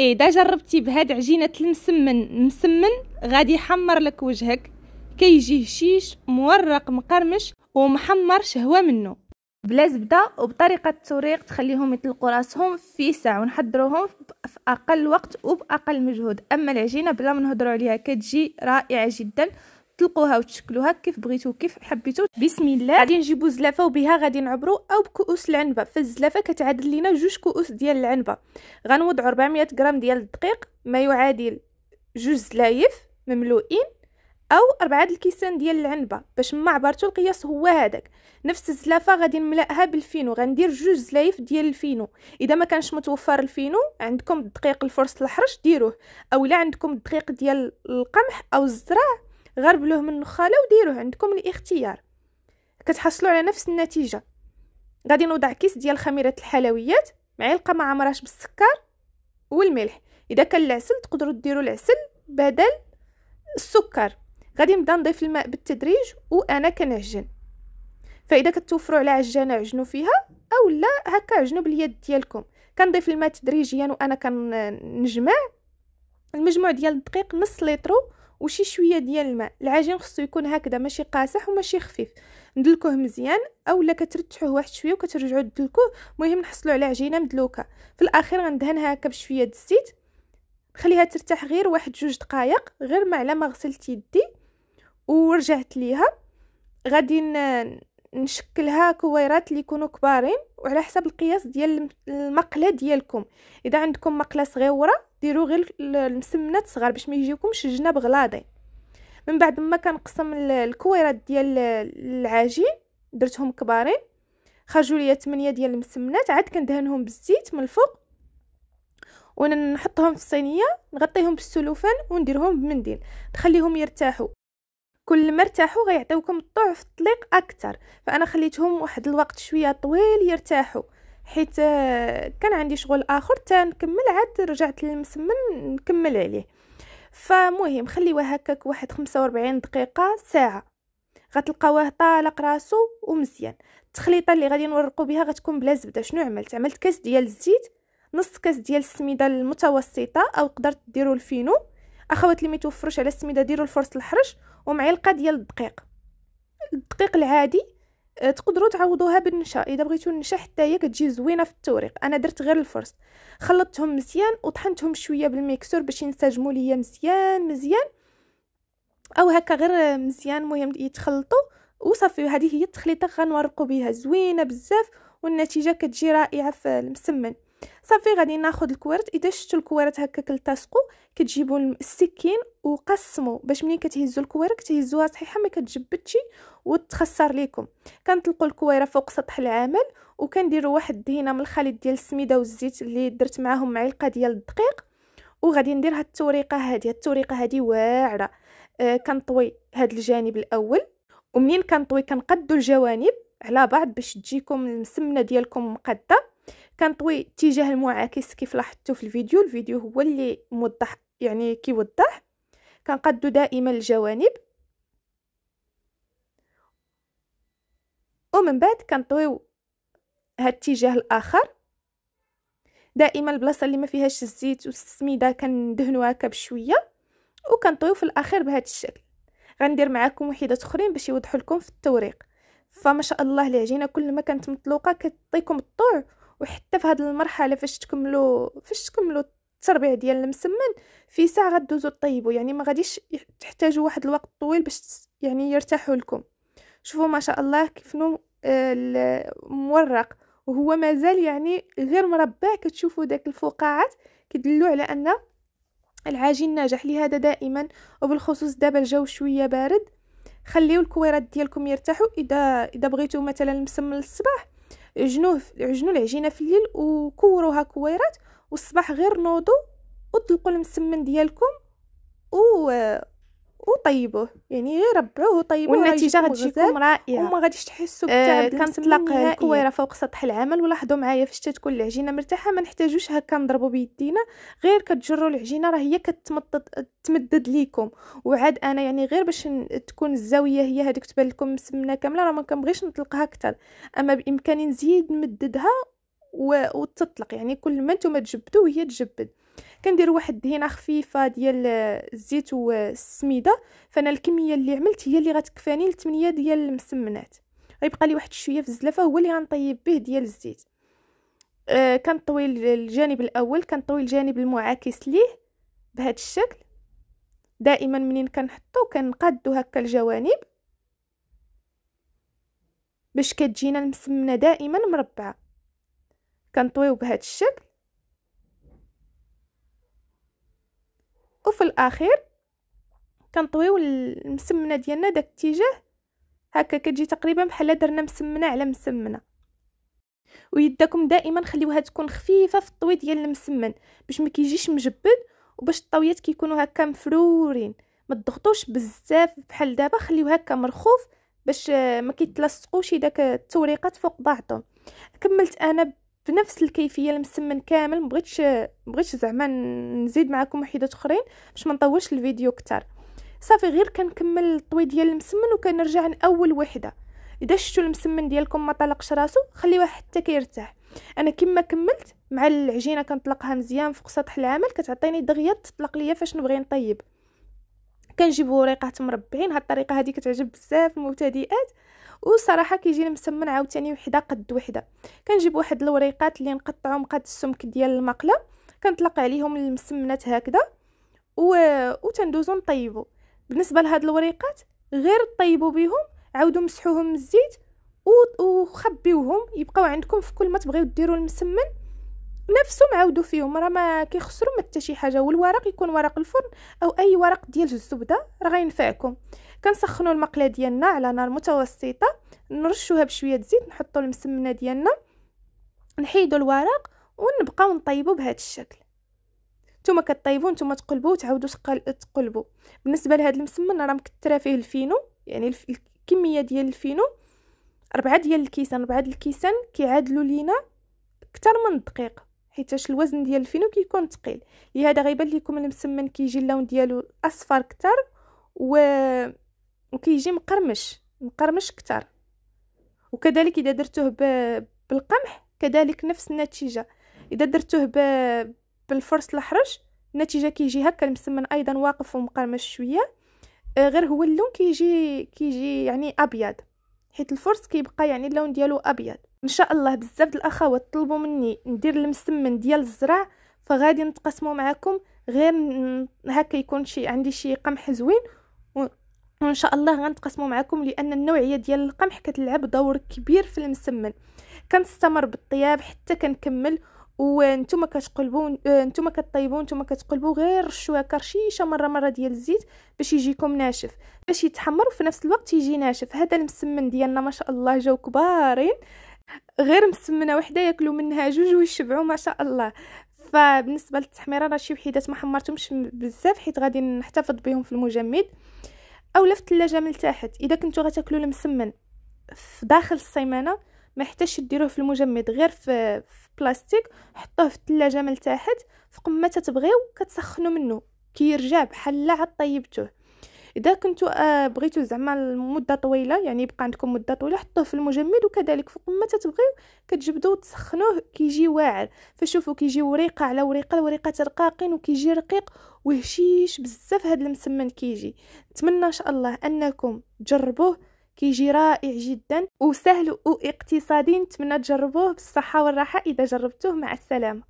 إيه، اذا جربتي بهاد عجينه المسمن مسمن غادي يحمر لك وجهك كيجي هشيش مورق مقرمش ومحمر شهوه منه بلا زبده وبطريقه التوريق تخليهم يطلقوا راسهم في ساعه ونحضروهم في اقل وقت وباقل مجهود اما العجينه بلا ما نهضروا عليها كتجي رائعه جدا تطلقوها وتشكلوها كيف بغيتو كيف حبيتو بسم الله غادي نجيبو زلافه وبها غادي نعبرو او بكؤوس العنبه فالزلافه كتعادل لينا جوج كؤوس ديال العنبه غنوضعو 400 غرام ديال الدقيق ما يعادل جوج زلايف مملوئين او أربعة الكيسان ديال العنبه باش ما عبرتو القياس هو هذاك نفس الزلافه غادي نملاها بالفينو غندير جوج زلايف ديال الفينو اذا ما كانش متوفر الفينو عندكم الدقيق الفرص الحرش ديروه او الا عندكم الدقيق ديال القمح او الزرع غربلوه من النخاله وديروه عندكم الاختيار كتحصلوا على نفس النتيجه غادي نوضع كيس ديال خميره الحلويات معلقه ما عمراش بالسكر والملح اذا كان العسل تقدروا ديروا العسل بدل السكر غادي نبدا نضيف الماء بالتدريج وانا كنعجن فاذا كتوفروا على عجانه عجنوا فيها اولا هكا عجنوا باليد ديالكم كنضيف الماء تدريجيا وانا كنجمع المجموع ديال الدقيق نص لتر وشي شويه ديال الماء العجين خصو يكون هكذا ماشي قاسح وماشي خفيف ندلكوه مزيان اولا كترتحوه واحد شويه وكترجعوا تدلكوه المهم نحصلوا على عجينه مدلوكه في الاخير غندهنها هكا بشويه د الزيت خليها ترتاح غير واحد جوج دقائق غير ما على ما غسلت يدي ورجعت ليها غادي نشكلها كويرات اللي يكونوا كبارين وعلى حسب القياس ديال المقله ديالكم اذا عندكم مقله صغيره ديروا غير المسمنات صغار باش ما يجيكمش الجناب غلاضي من بعد ما كنقسم الكويرات ديال العجين درتهم كبارين خرجوا لي 8 ديال المسمنات عاد كندهنهم بالزيت من الفوق ونحطهم في الصينيه نغطيهم بالسلوفان ونديرهم بمنديل نخليهم يرتاحوا كل ما ارتاحوا غيعطيوكم الطعم في الطليق اكثر فانا خليتهم واحد الوقت شويه طويل يرتاحوا حيت آه، كان عندي شغل اخر تنكمل عاد رجعت للمسمن نكمل عليه فمهم خليوه هكاك واحد 45 دقيقه ساعه غتلقاوه طالق راسو ومزيان التخليطه اللي غادي نورقو بها غتكون بلا زبده شنو عملت عملت كاس ديال الزيت نص كاس ديال السميده المتوسطه او قدرت ديروا الفينو اخوات اللي ما على السميده ديروا الفرص الحرش ومعلقه ديال الدقيق الدقيق العادي أه، تقدروا تعوضوها بالنشا اذا بغيتو النشا حتى هي كتجي زوينه في التوريق انا درت غير الفرص خلطتهم مزيان وطحنتهم شويه بالميكسور باش ينسجموا ليا مزيان مزيان او هكا غير مزيان مهم يتخلطوا وصافي هذه هي التخليطه غنورقوا بها زوينه بزاف والنتيجه كتجي رائعه في المسمن صافي غادي ناخذ الكوارت اذا شفتوا الكوارت هكاك التصقوا كتجيبوا السكين وقسموا باش ملي كتهزوا الكويره كتهزوها صحيحه ما كتجبدش وتخسر ليكم كنطلقوا الكويره فوق سطح العمل وكنديروا واحد الدهينه من الخليط ديال السميده والزيت اللي درت معاهم معلقه ديال الدقيق وغادي ندير هاد التوريقه هادي هاد التوريقه هادي واعره آه كنطوي هاد الجانب الاول ومنين كنطوي كنقدوا الجوانب على بعض باش تجيكم المسمنه ديالكم مقاده كنطوي اتجاه المعاكس كيف لاحظتوا في الفيديو الفيديو هو اللي موضح يعني كيوضح كنقدو دائما الجوانب ومن بعد كنطويو هاد الاتجاه الاخر دائما البلاصه اللي ما فيهاش الزيت والسميده كندهنوها هكا بشويه وكنطويو في الاخير بهذا الشكل غندير معاكم وحده اخرين باش يوضحوا لكم في التوريق فما شاء الله العجينه كل ما كانت مطلوقه كتعطيكم الطوع وحتى في هذه المرحله فاش تكملوا فاش تكملوا التربيع ديال المسمن في ساعه غدوزوا طيبوا يعني ما غاديش تحتاجوا واحد الوقت طويل باش يعني يرتاحوا لكم شوفوا ما شاء الله كيف نو آه، المورق وهو مازال يعني غير مربع كتشوفوا داك الفقاعات كيدلوا على ان العجين ناجح لهذا دائما وبالخصوص دابا الجو شويه بارد خليو الكويرات ديالكم يرتاحوا اذا اذا بغيتوا مثلا المسمن الصباح عجنوه عجنوا العجينه في الليل وكوروها كويرات والصباح غير نوضوا وطلقوا المسمن ديالكم وطيبوه يعني ربعوه وطيبوه والنتيجه غتجيكم رائعه وما غاديش تحسوا بالتعب آه كنطلق الكويره فوق سطح العمل ولاحظوا معايا فاش تكون العجينه مرتاحه ما نحتاجوش هكا نضربوا بيدينا غير كتجروا العجينه راه هي كتمدد تمدد ليكم وعاد انا يعني غير باش تكون الزاويه هي هذيك تبان لكم مسمنه كامله راه ما كنبغيش نطلقها اكثر اما بامكاني نزيد نمددها وتطلق يعني كل ما نتوما تجبدوا هي تجبد كندير واحد الدهينه خفيفه ديال الزيت والسميده فانا الكميه اللي عملت هي اللي غتكفاني لثمانية ديال المسمنات غيبقى لي واحد شويه في الزلافه هو اللي غنطيب به ديال الزيت آه كنطوي الجانب الاول كنطوي الجانب المعاكس ليه بهذا الشكل دائما منين كنحطو كنقادو هكا الجوانب باش كتجينا المسمنه دائما مربعه كنطويو بهذا الشكل وفي الاخير كنطويو المسمنه ديالنا داك الاتجاه هكا كتجي تقريبا بحال درنا مسمنه على مسمنه ويدكم دائما خليوها تكون خفيفه في الطوي ديال المسمن باش ما كيجيش مجبد وباش الطويات كيكونوا هكا مفرورين ما تضغطوش بزاف بحال دابا خليو هكا مرخوف باش آه، ما كيتلصقوش داك التوريقات فوق بعضهم كملت انا بنفس الكيفيه المسمن كامل مبغيتش مبغيتش زعما نزيد معكم وحدات اخرين باش ما نطولش الفيديو كتر صافي غير كنكمل الطوي ديال المسمن وكنرجع لاول وحده اذا شفتوا المسمن ديالكم ما طلقش راسو خليوه حتى كيرتاح انا كما كملت مع العجينه كنطلقها مزيان فوق سطح العمل كتعطيني دغيا تطلق ليا فاش نبغي نطيب كنجيبو وريقات مربعين هاد الطريقه هادي كتعجب بزاف المبتدئات وصراحه كيجينا مسمن عاوتاني وحده قد وحده كنجيب واحد الوريقات اللي نقطعهم قد السمك ديال المقله كنطلق عليهم المسمنات هكذا و... وتندوزو نطيبو بالنسبه لهاد الوريقات غير طيبو بهم عاودو مسحوهم من الزيت وخبيوهم يبقاو عندكم في كل ما تبغيو ديروا المسمن نفسهم عاودوا فيهم راه ما كيخسروا حتى شي حاجه والورق يكون ورق الفرن او اي ورق ديال الزبده راه غينفعكم كنسخنوا المقله ديالنا على نار متوسطه نرشوها بشويه زيت نحطوا المسمنه ديالنا نحيدوا الورق ونبقاو نطيبوا بهذا الشكل نتوما كطيبوا نتوما تقلبوا وتعاودوا تقلبوا بالنسبه لهذا المسمن راه مكثره فيه الفينو يعني الكميه ديال الفينو أربعة ديال الكيسان أربعة ديال الكيسان كيعادلوا لينا اكثر من دقيقه حيتاش الوزن ديال الفينو كيكون ثقيل لهذا غيبان لكم المسمن كيجي اللون ديالو اصفر كتر و وكيجي مقرمش مقرمش كتر وكذلك اذا درتوه ب... بالقمح كذلك نفس النتيجه اذا درتوه ب... بالفرس الحرش النتيجه كيجي هكا المسمن ايضا واقف ومقرمش شويه آه، غير هو اللون كيجي كيجي يعني ابيض حيت الفرس كيبقى يعني اللون ديالو ابيض ان شاء الله بزاف الاخوات طلبوا مني ندير المسمن ديال الزرع فغادي نتقسموا معكم غير هكا يكون شي عندي شي قمح زوين وان شاء الله غنتقسموا معكم لان النوعيه ديال القمح كتلعب دور كبير في المسمن كنستمر بالطياب حتى كنكمل وانتم كتقلبوا انتم آه، كطيبوا انتم كتقلبوا غير رشوها كرشيشه مره مره ديال الزيت باش يجيكم ناشف باش يتحمر وفي نفس الوقت يجي ناشف هذا المسمن ديالنا ما شاء الله جاو كبارين غير مسمنه وحده ياكلوا منها جوج ويشبعوا ما شاء الله فبالنسبه للتحميره راه شي وحيدات ما حمرتهمش بزاف حيت غادي نحتفظ بهم في المجمد اولا في الثلاجه من تحت اذا كنتو غتاكلوا المسمن في داخل السيمانه ما حتاش ديروه في المجمد غير في, في بلاستيك حطوه في الثلاجه من تحت فقم ما تتبغيو كتسخنوا منه كيرجع كي بحال لا طيبته اذا كنتو آه، بغيتو زعما المده طويله يعني يبقى عندكم مده طويله حطوه في المجمد وكذلك فوق ما تتبغيو كتجبدوه وتسخنوه كيجي واعر فشوفوا كيجي وريقه على وريقه وريقه رقاقين وكيجي رقيق وهشيش بزاف هاد المسمن كيجي نتمنى ان شاء الله انكم تجربوه كيجي رائع جدا وسهل واقتصادي نتمنى تجربوه بالصحه والراحه اذا جربتوه مع السلامه